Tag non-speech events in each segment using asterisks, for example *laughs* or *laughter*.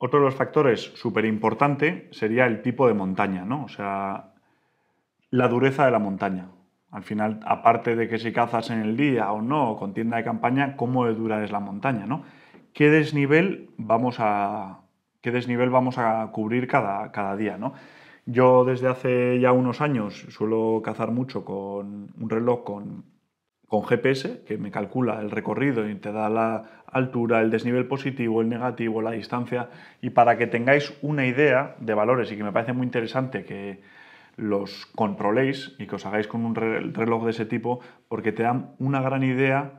Otro de los factores súper importante sería el tipo de montaña, ¿no? O sea, la dureza de la montaña. Al final, aparte de que si cazas en el día o no, con tienda de campaña, cómo de dura es la montaña, ¿no? ¿Qué desnivel vamos a, desnivel vamos a cubrir cada, cada día, ¿no? Yo desde hace ya unos años suelo cazar mucho con un reloj con con GPS, que me calcula el recorrido y te da la altura, el desnivel positivo, el negativo, la distancia, y para que tengáis una idea de valores y que me parece muy interesante que los controléis y que os hagáis con un reloj de ese tipo, porque te dan una gran idea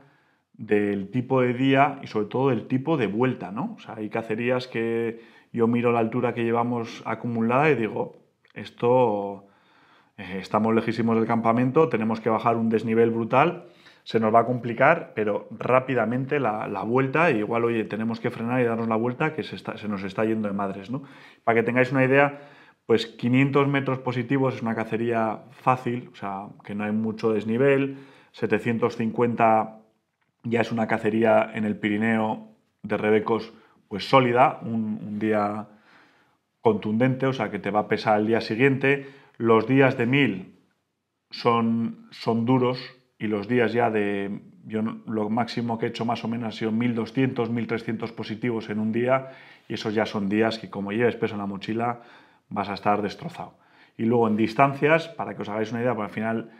del tipo de día y sobre todo del tipo de vuelta, ¿no? O sea, hay cacerías que yo miro la altura que llevamos acumulada y digo, esto... Eh, estamos lejísimos del campamento, tenemos que bajar un desnivel brutal se nos va a complicar, pero rápidamente la, vuelta, e igual, oye, tenemos que frenar y darnos la vuelta que se, nos está yendo de madres, ¿no? Para que tengáis una idea, pues 500 metros positivos es una cacería fácil, o sea, que no hay mucho desnivel, 750 ya es una cacería en el Pirineo de rebecos, pues sólida, un, día contundente, o sea, que te va a pesar el día siguiente, los días de 1000 son, son duros, y los días ya de, yo lo máximo que he hecho más o menos ha sido 1.200, 1.300 positivos en un día y esos ya son días que como lleves peso en la mochila vas a estar destrozado. Y luego en distancias, para que os hagáis una idea, porque al final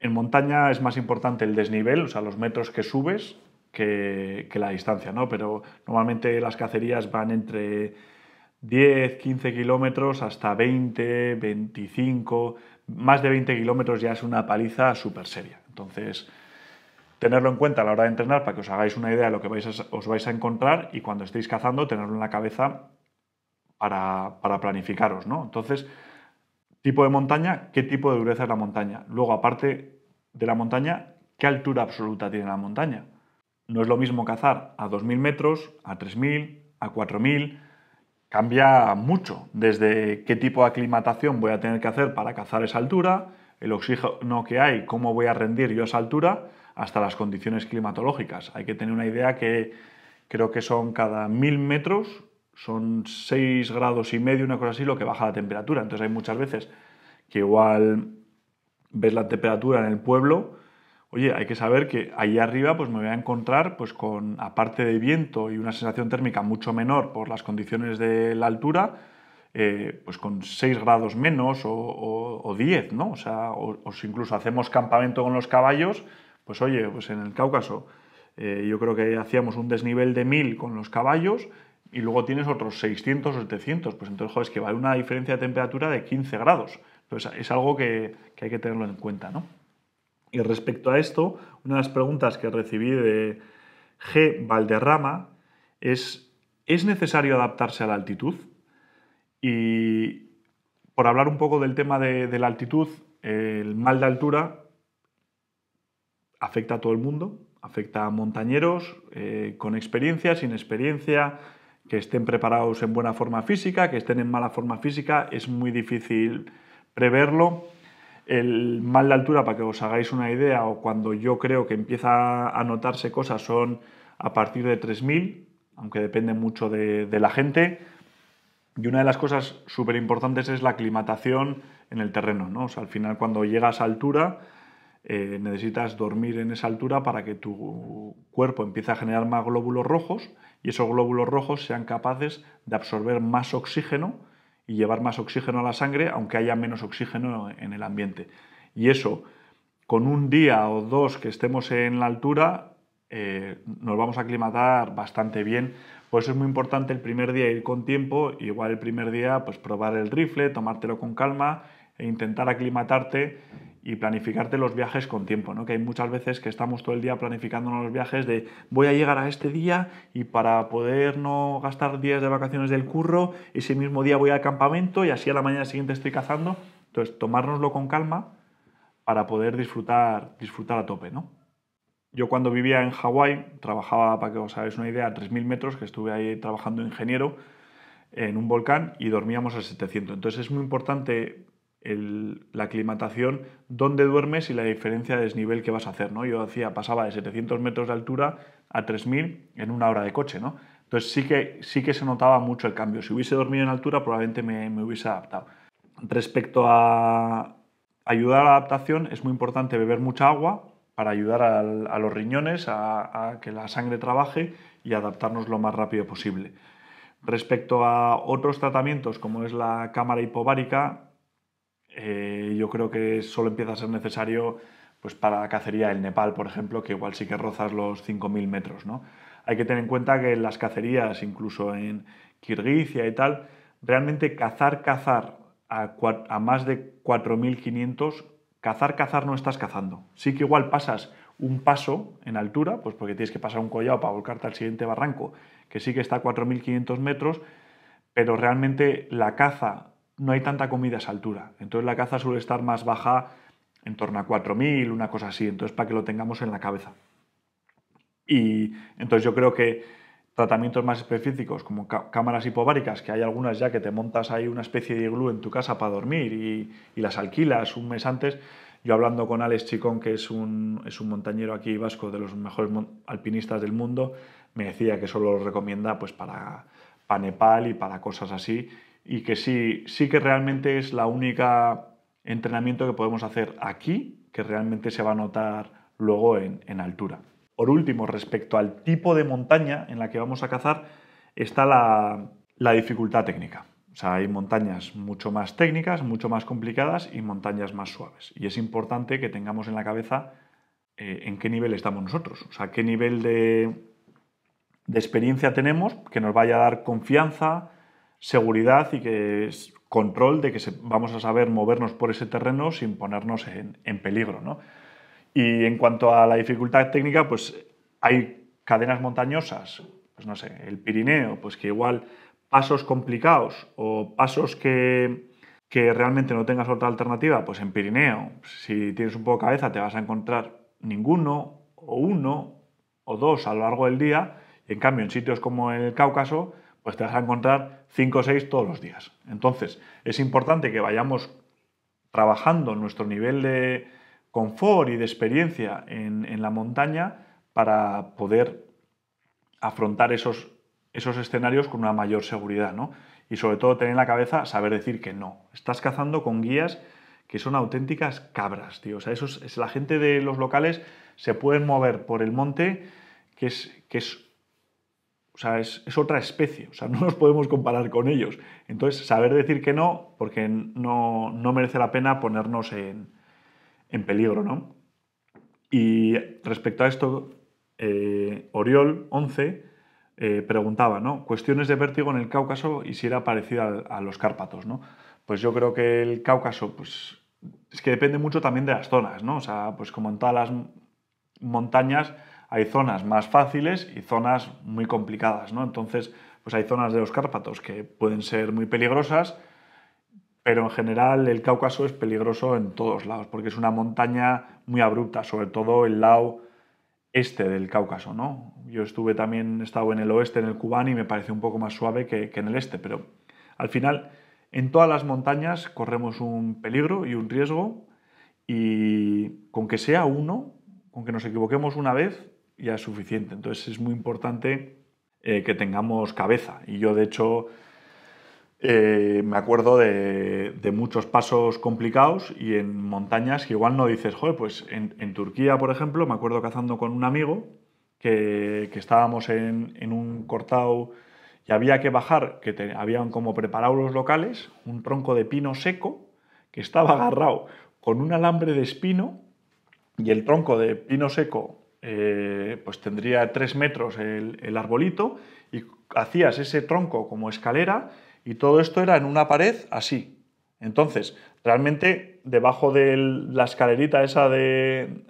en montaña es más importante el desnivel, o sea, los metros que subes, que, que la distancia, ¿no? Pero normalmente las cacerías van entre 10, 15 kilómetros hasta 20, 25, más de 20 kilómetros ya es una paliza súper seria. Entonces, tenerlo en cuenta a la hora de entrenar para que os hagáis una idea de lo que vais os vais a encontrar y cuando estéis cazando, tenerlo en la cabeza para, para planificaros, ¿no? Entonces, tipo de montaña, qué tipo de dureza es la montaña. Luego, aparte de la montaña, qué altura absoluta tiene la montaña. No es lo mismo cazar a 2.000 metros, a 3.000, a 4.000 cambia mucho desde qué tipo de aclimatación voy a tener que hacer para cazar esa altura, el oxígeno que hay, cómo voy a rendir yo a esa altura, hasta las condiciones climatológicas. Hay que tener una idea que creo que son cada mil metros, son seis grados y medio, una cosa así, lo que baja la temperatura. Entonces hay muchas veces que igual ves la temperatura en el pueblo oye, hay que saber que ahí arriba pues me voy a encontrar pues con, aparte de viento y una sensación térmica mucho menor por las condiciones de la altura, eh, pues con 6 grados menos o, 10, ¿no? O sea, o, si incluso hacemos campamento con los caballos, pues oye, pues en el Cáucaso eh, yo creo que hacíamos un desnivel de 1000 con los caballos y luego tienes otros 600 o 700, pues entonces, joder, es que vale una diferencia de temperatura de 15 grados. Entonces, es algo que, que hay que tenerlo en cuenta, ¿no? Y respecto a esto, una de las preguntas que recibí de G. Valderrama es, ¿es necesario adaptarse a la altitud? Y por hablar un poco del tema de, la altitud, el mal de altura afecta a todo el mundo, afecta a montañeros eh, con experiencia, sin experiencia, que estén preparados en buena forma física, que estén en mala forma física, es muy difícil preverlo. El mal de altura, para que os hagáis una idea, o cuando yo creo que empieza a notarse cosas, son a partir de 3.000, aunque depende mucho de, la gente. Y una de las cosas súper importantes es la aclimatación en el terreno. al final, cuando llegas a altura, eh, necesitas dormir en esa altura para que tu cuerpo empiece a generar más glóbulos rojos y esos glóbulos rojos sean capaces de absorber más oxígeno y llevar más oxígeno a la sangre, aunque haya menos oxígeno en el ambiente. Y eso, con un día o dos que estemos en la altura, eh, nos vamos a aclimatar bastante bien. Por eso es muy importante el primer día ir con tiempo, igual el primer día pues probar el rifle, tomártelo con calma e intentar aclimatarte y planificarte los viajes con tiempo, ¿no? Que hay muchas veces que estamos todo el día planificando los viajes de voy a llegar a este día y para poder no gastar días de vacaciones del curro, ese mismo día voy al campamento y así a la mañana siguiente estoy cazando. Entonces, tomárnoslo con calma para poder disfrutar, disfrutar a tope, ¿no? Yo cuando vivía en Hawái, trabajaba, para que os hagáis una idea, a 3.000 metros, que estuve ahí trabajando ingeniero en un volcán y dormíamos a 700. Entonces es muy importante la aclimatación, dónde duermes y la diferencia de desnivel que vas a hacer. ¿no? Yo hacía, pasaba de 700 metros de altura a 3.000 en una hora de coche. ¿no? Entonces sí que, sí que se notaba mucho el cambio. Si hubiese dormido en altura probablemente me, hubiese adaptado. Respecto a ayudar a la adaptación, es muy importante beber mucha agua para ayudar a los riñones a, a que la sangre trabaje y adaptarnos lo más rápido posible. Respecto a otros tratamientos como es la cámara hipovárica, eh, yo creo que solo empieza a ser necesario pues, para la cacería del Nepal, por ejemplo, que igual sí que rozas los 5.000 metros. ¿no? Hay que tener en cuenta que en las cacerías, incluso en Kirguizia y tal, realmente cazar, cazar a, a más de 4.500, cazar, cazar no estás cazando. Sí que igual pasas un paso en altura, pues porque tienes que pasar un collado para volcarte al siguiente barranco, que sí que está a 4.500 metros, pero realmente la caza no hay tanta comida a esa altura. Entonces la caza suele estar más baja, en torno a 4.000, una cosa así. Entonces, para que lo tengamos en la cabeza. Y entonces yo creo que tratamientos más específicos, como cámaras hipobáricas, que hay algunas ya que te montas ahí una especie de iglú en tu casa para dormir y, las alquilas un mes antes. Yo hablando con Alex Chicón, que es un, es un montañero aquí vasco, de los mejores alpinistas del mundo, me decía que solo lo recomienda pues, para, para Nepal y para cosas así y que sí, sí que realmente es la única entrenamiento que podemos hacer aquí que realmente se va a notar luego en, altura. Por último, respecto al tipo de montaña en la que vamos a cazar, está la, dificultad técnica. O sea, hay montañas mucho más técnicas, mucho más complicadas y montañas más suaves. Y es importante que tengamos en la cabeza eh, en qué nivel estamos nosotros. O sea, qué nivel de experiencia tenemos que nos vaya a dar confianza, seguridad y que es control de que vamos a saber movernos por ese terreno sin ponernos en, peligro. Y en cuanto a la dificultad técnica, pues hay cadenas montañosas, pues no sé, el Pirineo, pues que igual pasos complicados o pasos que, que realmente no tengas otra alternativa, pues en Pirineo, si tienes un poco de cabeza, te vas a encontrar ninguno o uno o dos a lo largo del día. En cambio, en sitios como el Cáucaso, pues te vas a encontrar 5 o 6 todos los días. Entonces, es importante que vayamos trabajando nuestro nivel de confort y de experiencia en, la montaña para poder afrontar esos, esos escenarios con una mayor seguridad, ¿no? Y sobre todo tener en la cabeza saber decir que no. Estás cazando con guías que son auténticas cabras, tío. O sea, la gente de los locales se pueden mover por el monte, que es, que es o sea, es, otra especie, o sea, *laughs* no nos podemos comparar con ellos. Entonces, saber decir que no, porque no, merece la pena ponernos en, peligro, ¿no? Y respecto a esto, eh, Oriol 11 eh, preguntaba, ¿no? Cuestiones de vértigo en el Cáucaso y si era parecido a, a los Cárpatos, ¿no? Pues yo creo que el Cáucaso, pues es que depende mucho también de las zonas, ¿no? O sea, pues como en todas las montañas, hay zonas más fáciles y zonas muy complicadas, ¿no? Entonces, pues hay zonas de los Cárpatos que pueden ser muy peligrosas, pero en general el Cáucaso es peligroso en todos lados, porque es una montaña muy abrupta, sobre todo el lado este del Cáucaso, ¿no? Yo estuve también, he estado en el oeste, en el Cubán, y me parece un poco más suave que, que en el este, pero al final en todas las montañas corremos un peligro y un riesgo, y con que sea uno, con que nos equivoquemos una vez, ya es suficiente. Entonces es muy importante eh, que tengamos cabeza. Y yo, de hecho, eh, me acuerdo de, muchos pasos complicados y en montañas que igual no dices, joder, pues en, Turquía, por ejemplo, me acuerdo cazando con un amigo que, estábamos en, un cortado y había que bajar, que habían como preparado los locales, un tronco de pino seco que estaba agarrado con un alambre de espino y el tronco de pino seco eh, pues tendría tres metros el, arbolito y hacías ese tronco como escalera y todo esto era en una pared así. Entonces, realmente debajo de la escalerita esa de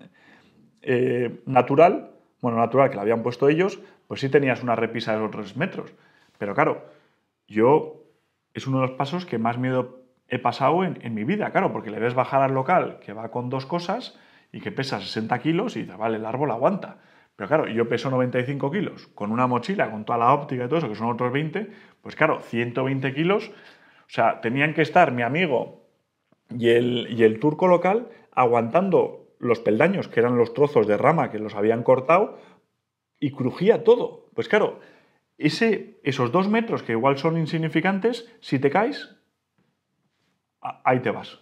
eh, natural, bueno, natural que la habían puesto ellos, pues sí tenías una repisa de los tres metros. Pero claro, yo es uno de los pasos que más miedo he pasado en mi vida, claro, porque le ves bajar al local que va con dos cosas y que pesa 60 kilos y dice, vale, el árbol aguanta. Pero claro, yo peso 95 kilos con una mochila, con toda la óptica y todo eso, que son otros 20, pues claro, 120 kilos, o sea, tenían que estar mi amigo y el, y el turco local aguantando los peldaños, que eran los trozos de rama que los habían cortado, y crujía todo. Pues claro, ese, esos dos metros que igual son insignificantes, si te caes, ahí te vas.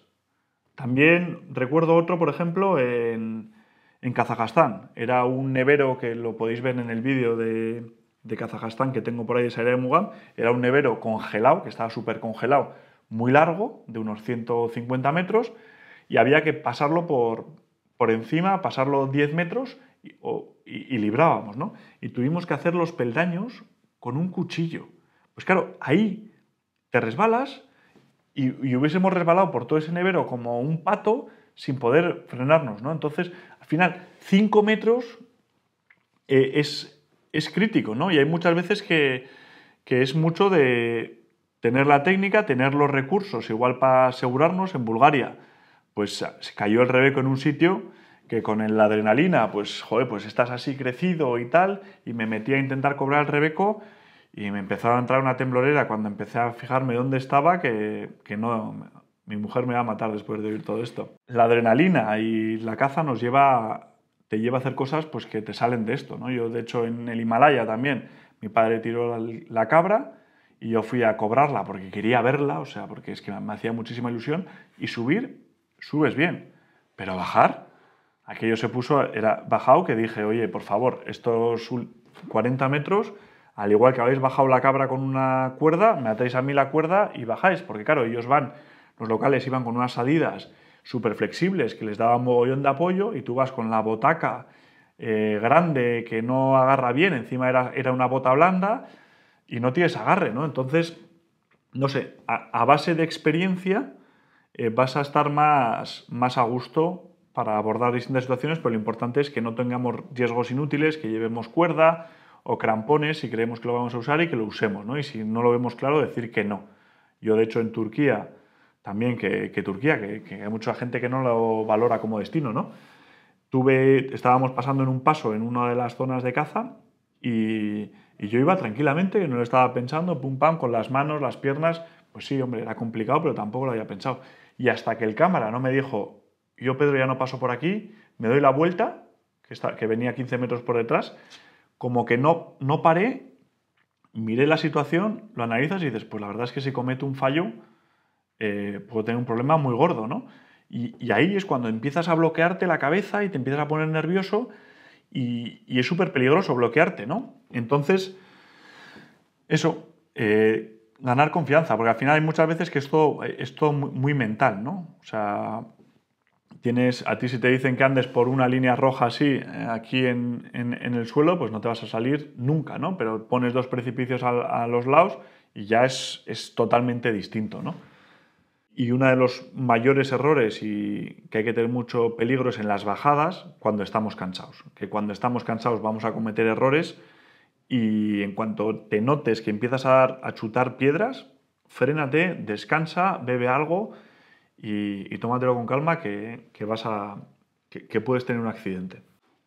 También recuerdo otro, por ejemplo, en, en Kazajstán. Era un nevero que lo podéis ver en el vídeo de, de Kazajstán que tengo por ahí de Saira de Mugam. Era un nevero congelado, que estaba súper congelado, muy largo, de unos 150 metros, y había que pasarlo por, por encima, pasarlo 10 metros y, y librábamos, ¿no? Y tuvimos que hacer los peldaños con un cuchillo. Pues claro, ahí te resbalas, y, hubiésemos resbalado por todo ese nevero como un pato sin poder frenarnos, ¿no? Entonces, al final, 5 metros eh, es, crítico, ¿no? Y hay muchas veces que, es mucho de tener la técnica, tener los recursos, igual para asegurarnos en Bulgaria, pues se cayó el rebeco en un sitio que con la adrenalina, pues joder, pues estás así crecido y tal, y me metí a intentar cobrar el rebeco y me empezó a entrar una temblorera cuando empecé a fijarme dónde estaba, que, no, mi mujer me va a matar después de oír todo esto. La adrenalina y la caza nos lleva, te lleva a hacer cosas pues, que te salen de esto. ¿no? Yo, de hecho, en el Himalaya también, mi padre tiró la, cabra y yo fui a cobrarla porque quería verla, o sea, porque es que me hacía muchísima ilusión. Y subir, subes bien, pero bajar, aquello se puso, era bajado que dije, oye, por favor, estos 40 metros al igual que habéis bajado la cabra con una cuerda, me atáis a mí la cuerda y bajáis, porque claro, ellos van, los locales iban con unas salidas súper flexibles que les daban mogollón de apoyo y tú vas con la botaca eh, grande que no agarra bien, encima era, era, una bota blanda y no tienes agarre, ¿no? Entonces, no sé, a, base de experiencia eh, vas a estar más, más a gusto para abordar distintas situaciones, pero lo importante es que no tengamos riesgos inútiles, que llevemos cuerda, o crampones si creemos que lo vamos a usar y que lo usemos, ¿no? Y si no lo vemos claro, decir que no. Yo, de hecho, en Turquía, también que, Turquía, que, hay mucha gente que no lo valora como destino, ¿no? Tuve, estábamos pasando en un paso en una de las zonas de caza y, yo iba tranquilamente, no lo estaba pensando, pum pam, con las manos, las piernas, pues sí, hombre, era complicado, pero tampoco lo había pensado. Y hasta que el cámara no me dijo, yo Pedro ya no paso por aquí, me doy la vuelta, que, está, que venía 15 metros por detrás, como que no, no paré, miré la situación, lo analizas y dices, pues la verdad es que si cometo un fallo, eh, puedo tener un problema muy gordo, ¿no? Y, ahí es cuando empiezas a bloquearte la cabeza y te empiezas a poner nervioso y, es súper peligroso bloquearte, ¿no? Entonces, eso, eh, ganar confianza, porque al final hay muchas veces que esto es todo muy mental, ¿no? O sea, a ti si te dicen que andes por una línea roja así, eh, aquí en, el suelo, pues no te vas a salir nunca, ¿no? Pero pones dos precipicios a, los lados y ya es, es, totalmente distinto, ¿no? Y uno de los mayores errores y que hay que tener mucho peligro es en las bajadas cuando estamos cansados. Que cuando estamos cansados vamos a cometer errores y en cuanto te notes que empiezas a, a chutar piedras, frénate, descansa, bebe algo y, tómatelo con calma que, vas a, que, puedes tener un accidente.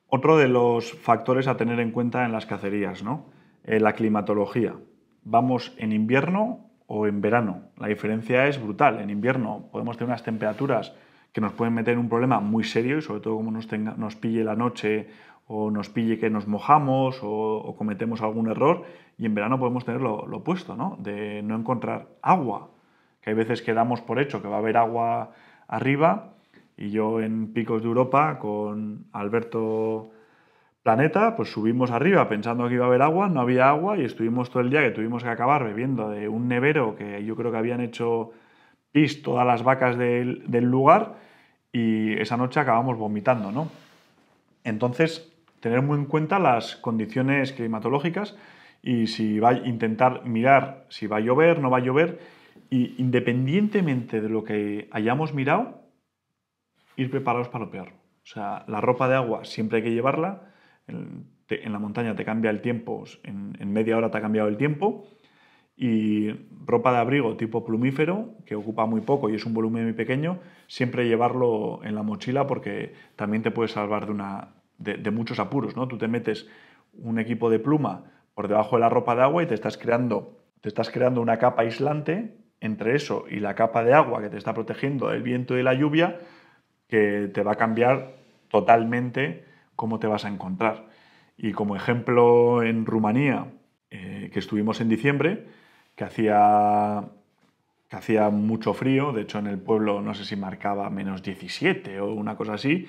Otro de los factores a tener en cuenta en las cacerías, ¿no? Eh, la climatología. ¿Vamos en invierno o en verano? La diferencia es brutal. En invierno podemos tener unas temperaturas que nos pueden meter en un problema muy serio y sobre todo como nos, pille la noche o nos pille que nos mojamos o, cometemos algún error y en verano podemos tener lo, lo opuesto, ¿no? De no encontrar agua que hay veces que damos por hecho que va a haber agua arriba, y yo en Picos de Europa con Alberto Planeta, pues subimos arriba pensando que iba a haber agua, no había agua y estuvimos todo el día que tuvimos que acabar bebiendo de un nevero que yo creo que habían hecho pis todas las vacas del, lugar y esa noche acabamos vomitando, ¿no? Entonces, tener muy en cuenta las condiciones climatológicas y si va a intentar mirar si va a llover, no va a llover y independientemente de lo que hayamos mirado, ir preparados para lo peor. O sea, la ropa de agua siempre hay que llevarla. En, la montaña te cambia el tiempo, en, media hora te ha cambiado el tiempo. Y ropa de abrigo tipo plumífero, que ocupa muy poco y es un volumen muy pequeño, siempre llevarlo en la mochila porque también te puede salvar de, una, muchos apuros. ¿no? Tú te metes un equipo de pluma por debajo de la ropa de agua y te estás creando, te estás creando una capa aislante entre eso y la capa de agua que te está protegiendo del viento y la lluvia, que te va a cambiar totalmente cómo te vas a encontrar. Y como ejemplo, en Rumanía, eh, que estuvimos en diciembre, que hacía, que hacía mucho frío, de hecho en el pueblo no sé si marcaba menos 17 o una cosa así,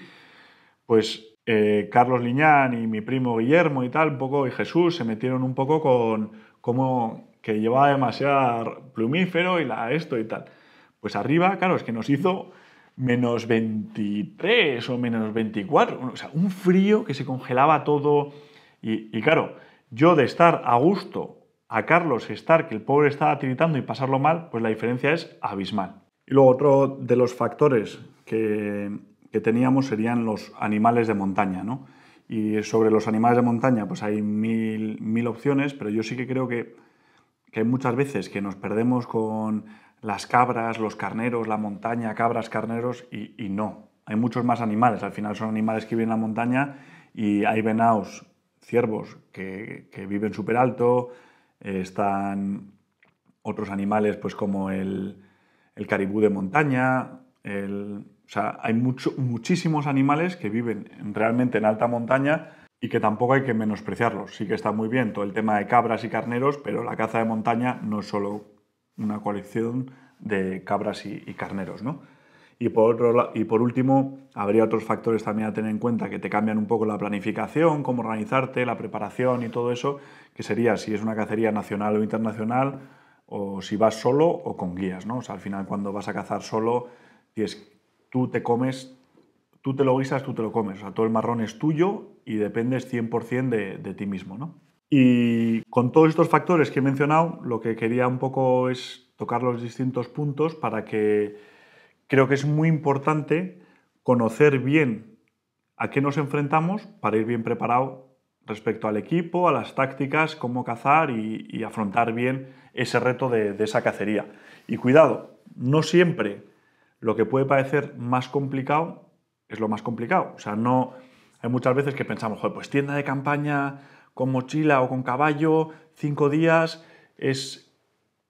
pues eh, Carlos Liñán y mi primo Guillermo y tal, poco, y Jesús se metieron un poco con cómo que llevaba demasiado plumífero y la esto y tal. Pues arriba, claro, es que nos hizo menos 23 o menos 24, o sea, un frío que se congelaba todo. Y, claro, yo de estar a gusto a Carlos estar que el pobre estaba tiritando y pasarlo mal, pues la diferencia es abismal. Y luego otro de los factores que, teníamos serían los animales de montaña, ¿no? Y sobre los animales de montaña, pues hay mil, mil opciones, pero yo sí que creo que que hay muchas veces que nos perdemos con las cabras, los carneros, la montaña, cabras, carneros, y, no. Hay muchos más animales, al final son animales que viven en la montaña y hay venados, ciervos que, viven súper alto, eh, están otros animales pues como el, caribú de montaña, o sea, hay muchísimos animales que viven realmente en alta montaña y que tampoco hay que menospreciarlos. Sí que está muy bien todo el tema de cabras y carneros, pero la caza de montaña no es solo una colección de cabras y, carneros, ¿no? Y por, y por último, habría otros factores también a tener en cuenta que te cambian un poco la planificación, cómo organizarte, la preparación y todo eso, que sería si es una cacería nacional o internacional, o si vas solo o con guías, ¿no? al final cuando vas a cazar solo, tienes, tú te comes tú te lo guisas, tú te lo comes. O sea, todo el marrón es tuyo y dependes 100% de, de, ti mismo. ¿no? Y con todos estos factores que he mencionado, lo que quería un poco es tocar los distintos puntos para que creo que es muy importante conocer bien a qué nos enfrentamos para ir bien preparado respecto al equipo, a las tácticas, cómo cazar y, afrontar bien ese reto de, de esa cacería. Y cuidado, no siempre lo que puede parecer más complicado es lo más complicado. O sea, no. Hay muchas veces que pensamos, joder, pues tienda de campaña con mochila o con caballo, cinco días, es,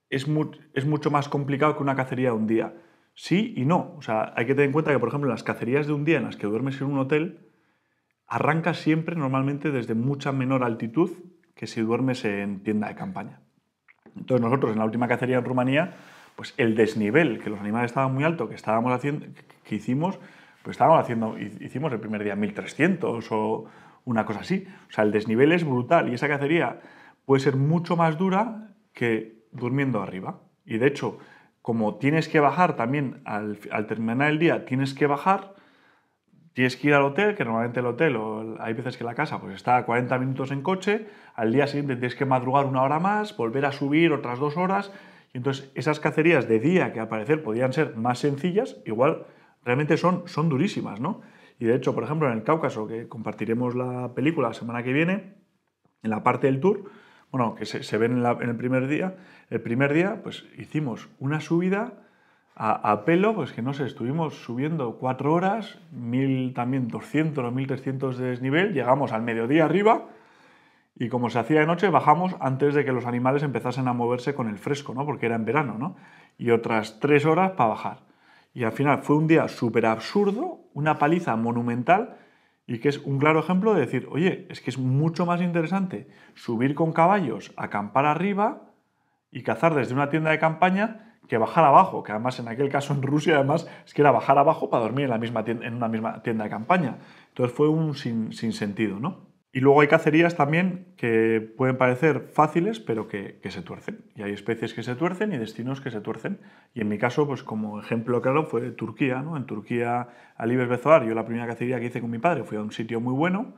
es, es mucho más complicado que una cacería de un día. Sí y no. O sea, hay que tener en cuenta que, por ejemplo, en las cacerías de un día en las que duermes en un hotel, arranca siempre normalmente desde mucha menor altitud que si duermes en tienda de campaña. Entonces nosotros en la última cacería en Rumanía, pues el desnivel que los animales estaban muy alto que estábamos haciendo, que hicimos, pues estábamos haciendo, hicimos el primer día 1300 o una cosa así. O sea, el desnivel es brutal y esa cacería puede ser mucho más dura que durmiendo arriba. Y de hecho, como tienes que bajar también al, terminar el día, tienes que bajar, tienes que ir al hotel, que normalmente el hotel, o hay veces que la casa, pues está a 40 minutos en coche, al día siguiente tienes que madrugar una hora más, volver a subir otras dos horas, y entonces esas cacerías de día que al parecer podían ser más sencillas, igual realmente son, son durísimas, ¿no? Y de hecho, por ejemplo, en el Cáucaso, que compartiremos la película la semana que viene, en la parte del tour, bueno, que se, se ven en, el primer día, el primer día, pues hicimos una subida a, pelo, pues que no sé, estuvimos subiendo cuatro horas, mil, también 200 o 1300 de desnivel, llegamos al mediodía arriba y como se hacía de noche, bajamos antes de que los animales empezasen a moverse con el fresco, ¿no? Porque era en verano, ¿no? Y otras tres horas para bajar. Y al final fue un día súper absurdo, una paliza monumental y que es un claro ejemplo de decir, oye, es que es mucho más interesante subir con caballos, acampar arriba y cazar desde una tienda de campaña que bajar abajo, que además en aquel caso en Rusia además es que era bajar abajo para dormir en, la misma en una misma tienda de campaña. Entonces fue un sin, sin sentido, ¿no? Y luego hay cacerías también que pueden parecer fáciles, pero que, se tuercen. Y hay especies que se tuercen y destinos que se tuercen. Y en mi caso, pues como ejemplo claro, fue Turquía. ¿no? En Turquía, al Bezoar, yo la primera cacería que hice con mi padre fue a un sitio muy bueno.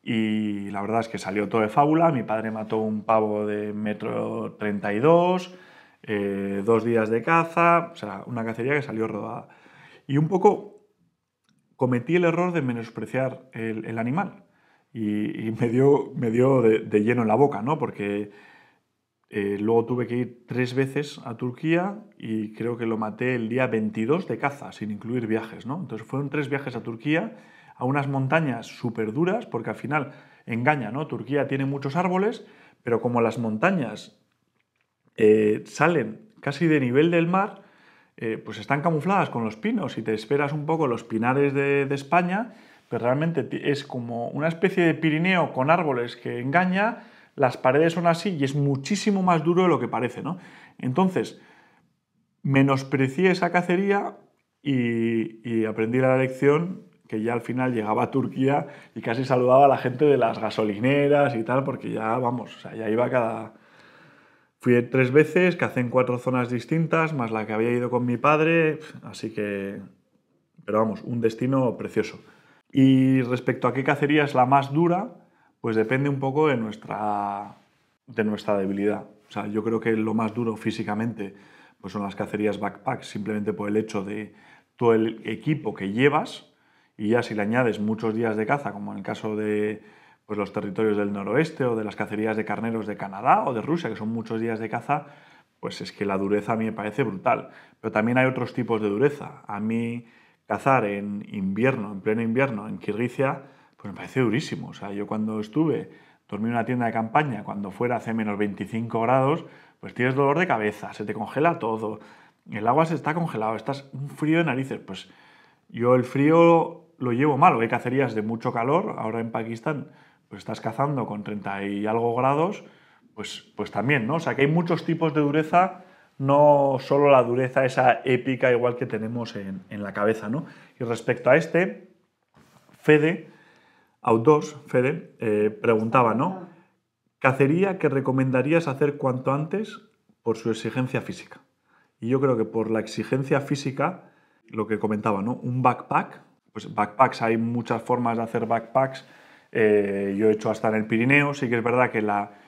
Y la verdad es que salió todo de fábula. Mi padre mató un pavo de metro 32, eh, dos días de caza, o sea, una cacería que salió rodada. Y un poco cometí el error de menospreciar el animal y, me dio, de, lleno en la boca, ¿no? Porque eh, luego tuve que ir tres veces a Turquía y creo que lo maté el día 22 de caza, sin incluir viajes, ¿no? Entonces fueron tres viajes a Turquía, a unas montañas súper duras, porque al final engaña, ¿no? Turquía tiene muchos árboles, pero como las montañas eh, salen casi de nivel del mar, eh, pues están camufladas con los pinos y te esperas un poco los pinares de España pues realmente es como una especie de Pirineo con árboles que engaña, las paredes son así y es muchísimo más duro de lo que parece, ¿no? Entonces, menosprecié esa cacería y, y aprendí la lección que ya al final llegaba a Turquía y casi saludaba a la gente de las gasolineras y tal, porque ya, vamos, o sea, ya iba cada... Fui tres veces, que hacen cuatro zonas distintas, más la que había ido con mi padre, así que... Pero vamos, un destino precioso. Y respecto a qué cacería es la más dura, pues depende un poco de nuestra, de nuestra debilidad. O sea, yo creo que lo más duro físicamente pues son las cacerías backpack, simplemente por el hecho de todo el equipo que llevas y ya si le añades muchos días de caza, como en el caso de pues, los territorios del noroeste o de las cacerías de carneros de Canadá o de Rusia, que son muchos días de caza, pues es que la dureza a mí me parece brutal. Pero también hay otros tipos de dureza. A mí cazar en invierno, en pleno invierno, en Kirguizia, pues me parece durísimo. O sea, yo cuando estuve, dormí en una tienda de campaña, cuando fuera hace menos 25 grados, pues tienes dolor de cabeza, se te congela todo, el agua se está congelado, estás un frío de narices. Pues yo el frío lo llevo mal, hay cacerías de mucho calor, ahora en Pakistán, pues estás cazando con 30 y algo grados, pues, pues también, ¿no? O sea, que hay muchos tipos de dureza no solo la dureza esa épica igual que tenemos en, la cabeza, ¿no? Y respecto a este, Fede, Outdoors, Fede, eh, preguntaba, ¿no? ¿Cacería que recomendarías hacer cuanto antes por su exigencia física? Y yo creo que por la exigencia física, lo que comentaba, ¿no? Un backpack, pues backpacks, hay muchas formas de hacer backpacks. Eh, yo he hecho hasta en el Pirineo, sí que es verdad que la,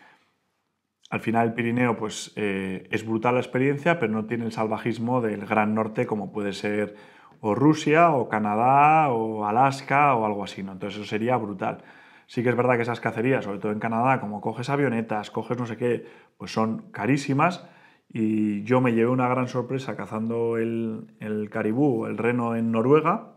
al final el Pirineo pues, eh, es brutal la experiencia, pero no tiene el salvajismo del Gran Norte como puede ser o Rusia o Canadá o Alaska o algo así. ¿no? Entonces eso sería brutal. Sí que es verdad que esas cacerías, sobre todo en Canadá, como coges avionetas, coges no sé qué, pues son carísimas. Y yo me llevé una gran sorpresa cazando el, el caribú el reno en Noruega.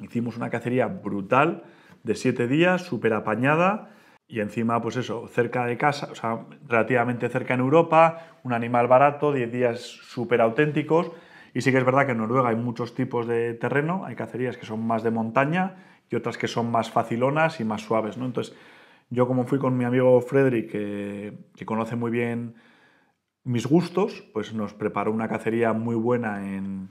Hicimos una cacería brutal de siete días, súper apañada y encima, pues eso, cerca de casa, o sea, relativamente cerca en Europa, un animal barato, 10 días súper auténticos. Y sí que es verdad que en Noruega hay muchos tipos de terreno, hay cacerías que son más de montaña y otras que son más facilonas y más suaves, ¿no? Entonces, yo como fui con mi amigo Frederick, que, que conoce muy bien mis gustos, pues nos preparó una cacería muy buena en,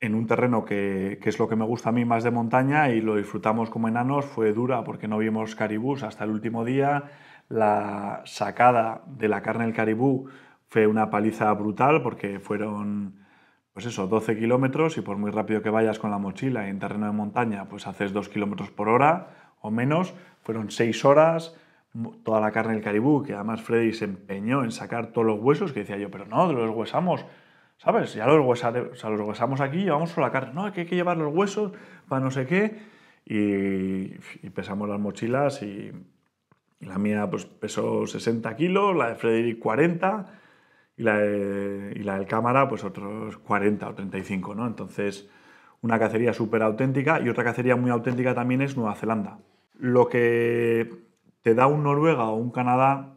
en un terreno que, es lo que me gusta a mí más de montaña y lo disfrutamos como enanos, fue dura porque no vimos caribús hasta el último día. La sacada de la carne del caribú fue una paliza brutal porque fueron, pues eso, 12 kilómetros y por muy rápido que vayas con la mochila en terreno de montaña, pues haces 2 kilómetros por hora o menos. Fueron 6 horas, toda la carne del caribú, que además Freddy se empeñó en sacar todos los huesos, que decía yo, pero no, los huesamos ¿sabes? Ya los, o los huesamos aquí, y llevamos solo la carne. No, hay que llevar los huesos para no sé qué. Y, pesamos las mochilas y la mía pues, pesó 60 kilos, la de Frederick 40 y la, y la del cámara pues otros 40 o 35, ¿no? Entonces, una cacería súper auténtica y otra cacería muy auténtica también es Nueva Zelanda. Lo que te da un Noruega o un Canadá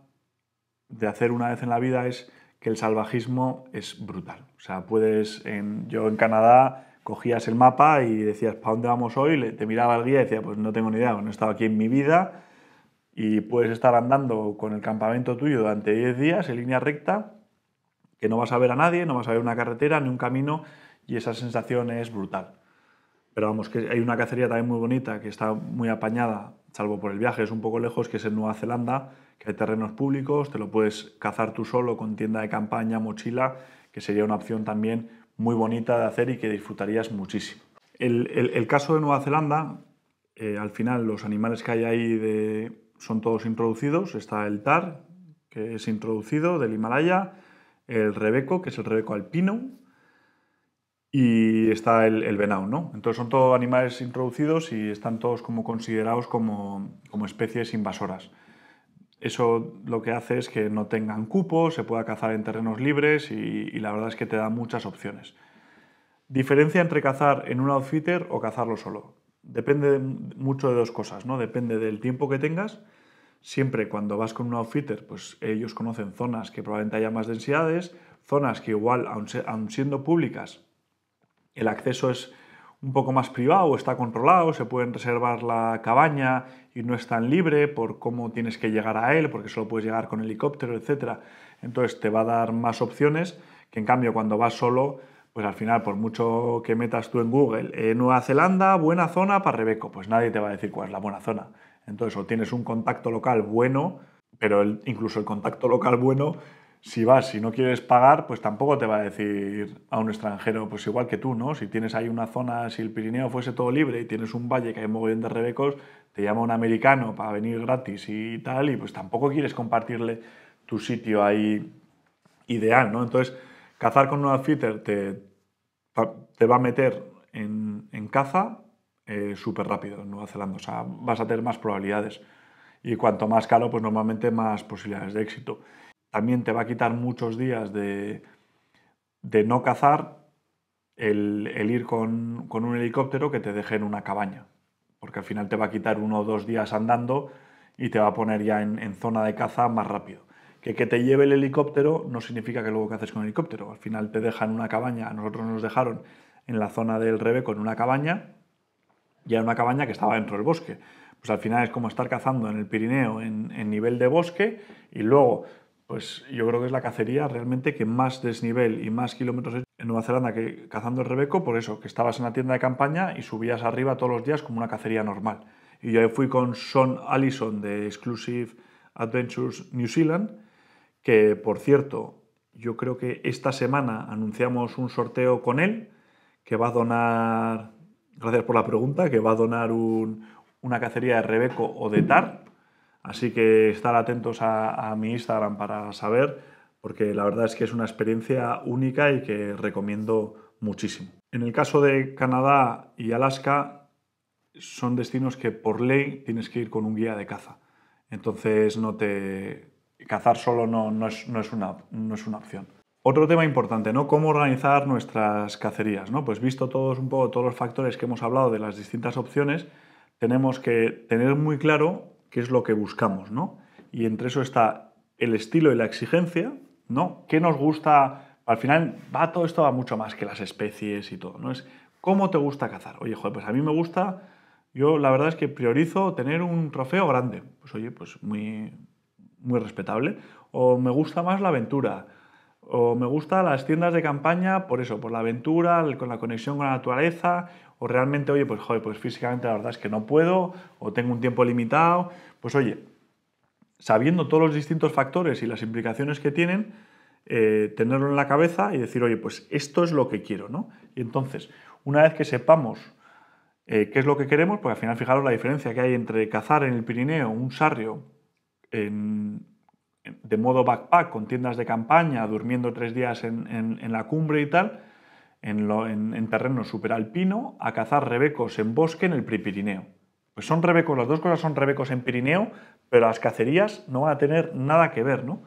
de hacer una vez en la vida es que el salvajismo es brutal. O sea, puedes, yo en Canadá cogías el mapa y decías, ¿para dónde vamos hoy? Te miraba el guía y decía, pues no tengo ni idea, no he estado aquí en mi vida. Y puedes estar andando con el campamento tuyo durante 10 días en línea recta, que no vas a ver a nadie, no vas a ver una carretera ni un camino, y esa sensación es brutal. Pero vamos, que hay una cacería también muy bonita, que está muy apañada, salvo por el viaje, es un poco lejos, que es en Nueva Zelanda, hay terrenos públicos, te lo puedes cazar tú solo con tienda de campaña, mochila, que sería una opción también muy bonita de hacer y que disfrutarías muchísimo. El, caso de Nueva Zelanda, eh, al final los animales que hay ahí son todos introducidos. Está el tar, que es introducido del Himalaya, el rebeco, que es el rebeco alpino, y está el, venado, ¿no? Entonces son todos animales introducidos y están todos como considerados como especies invasoras. Eso lo que hace es que no tengan cupo, se pueda cazar en terrenos libres y, la verdad es que te da muchas opciones. Diferencia entre cazar en un outfitter o cazarlo solo. Depende mucho de dos cosas, ¿no? Depende del tiempo que tengas. Siempre cuando vas con un outfitter, pues ellos conocen zonas que probablemente haya más densidades, zonas que igual, aun siendo públicas, el acceso es un poco más privado está controlado, se pueden reservar la cabaña y no es tan libre por cómo tienes que llegar a él, porque solo puedes llegar con helicóptero, etc. Entonces te va a dar más opciones que en cambio cuando vas solo, pues al final, por mucho que metas tú en Google, eh, Nueva Zelanda, buena zona para Rebeco, pues nadie te va a decir cuál es la buena zona. Entonces o tienes un contacto local bueno, pero incluso el contacto local bueno si vas si no quieres pagar, pues tampoco te va a decir a un extranjero, pues igual que tú, ¿no? Si tienes ahí una zona, si el Pirineo fuese todo libre y tienes un valle que hay mogollón de rebecos, te llama un americano para venir gratis y tal, y pues tampoco quieres compartirle tu sitio ahí ideal, ¿no? Entonces, cazar con un outfitter te, va a meter en, caza eh, súper rápido en Nueva Zelanda, o sea, vas a tener más probabilidades. Y cuanto más calo, pues normalmente más posibilidades de éxito también te va a quitar muchos días de, no cazar el, ir con, un helicóptero que te deje en una cabaña, porque al final te va a quitar uno o dos días andando y te va a poner ya en, zona de caza más rápido. Que, que te lleve el helicóptero no significa que luego haces con el helicóptero, al final te dejan una cabaña, a nosotros nos dejaron en la zona del Rebe con una cabaña, y en una cabaña que estaba dentro del bosque. Pues al final es como estar cazando en el Pirineo en nivel de bosque y luego pues yo creo que es la cacería realmente que más desnivel y más kilómetros he en Nueva Zelanda que cazando el Rebeco, por eso, que estabas en la tienda de campaña y subías arriba todos los días como una cacería normal. Y yo fui con Sean Allison de Exclusive Adventures New Zealand, que por cierto, yo creo que esta semana anunciamos un sorteo con él, que va a donar, gracias por la pregunta, que va a donar una cacería de Rebeco o de Tar, Así que estar atentos a, mi Instagram para saber, porque la verdad es que es una experiencia única y que recomiendo muchísimo. En el caso de Canadá y Alaska, son destinos que por ley tienes que ir con un guía de caza. Entonces, no te... cazar solo no, es, una, no es una opción. Otro tema importante, ¿no? ¿Cómo organizar nuestras cacerías? ¿no? Pues visto todos un poco todos los factores que hemos hablado de las distintas opciones, tenemos que tener muy claro qué es lo que buscamos, ¿no? Y entre eso está el estilo y la exigencia, ¿no? ¿Qué nos gusta? Al final va todo esto va mucho más que las especies y todo, ¿no? Es cómo te gusta cazar. Oye, joder, pues a mí me gusta, yo la verdad es que priorizo tener un trofeo grande. Pues oye, pues muy, muy respetable. O me gusta más la aventura o me gustan las tiendas de campaña por eso, por la aventura, con la conexión con la naturaleza, o realmente, oye, pues joder, pues físicamente la verdad es que no puedo, o tengo un tiempo limitado. Pues oye, sabiendo todos los distintos factores y las implicaciones que tienen, eh, tenerlo en la cabeza y decir, oye, pues esto es lo que quiero, ¿no? Y entonces, una vez que sepamos eh, qué es lo que queremos, pues al final fijaros la diferencia que hay entre cazar en el Pirineo, un sarrio, en de modo backpack, con tiendas de campaña, durmiendo tres días en, la cumbre y tal, en, en terreno superalpino, a cazar rebecos en bosque en el Pripirineo. Pues son rebecos, las dos cosas son rebecos en Pirineo, pero las cacerías no van a tener nada que ver, ¿no?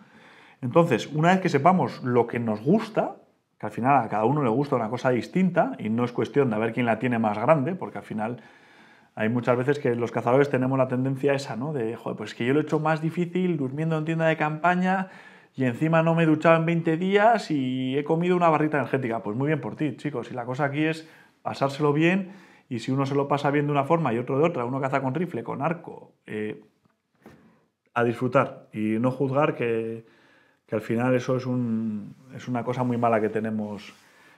Entonces, una vez que sepamos lo que nos gusta, que al final a cada uno le gusta una cosa distinta, y no es cuestión de ver quién la tiene más grande, porque al final hay muchas veces que los cazadores tenemos la tendencia esa, ¿no? De, joder, pues que yo lo he hecho más difícil durmiendo en tienda de campaña y encima no me he duchado en 20 días y he comido una barrita energética. Pues muy bien por ti, chicos. Y la cosa aquí es pasárselo bien y si uno se lo pasa bien de una forma y otro de otra, uno caza con rifle, con arco, eh, a disfrutar y no juzgar que, al final eso es, es una cosa muy mala que tenemos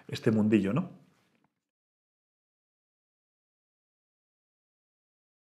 este mundillo, ¿no?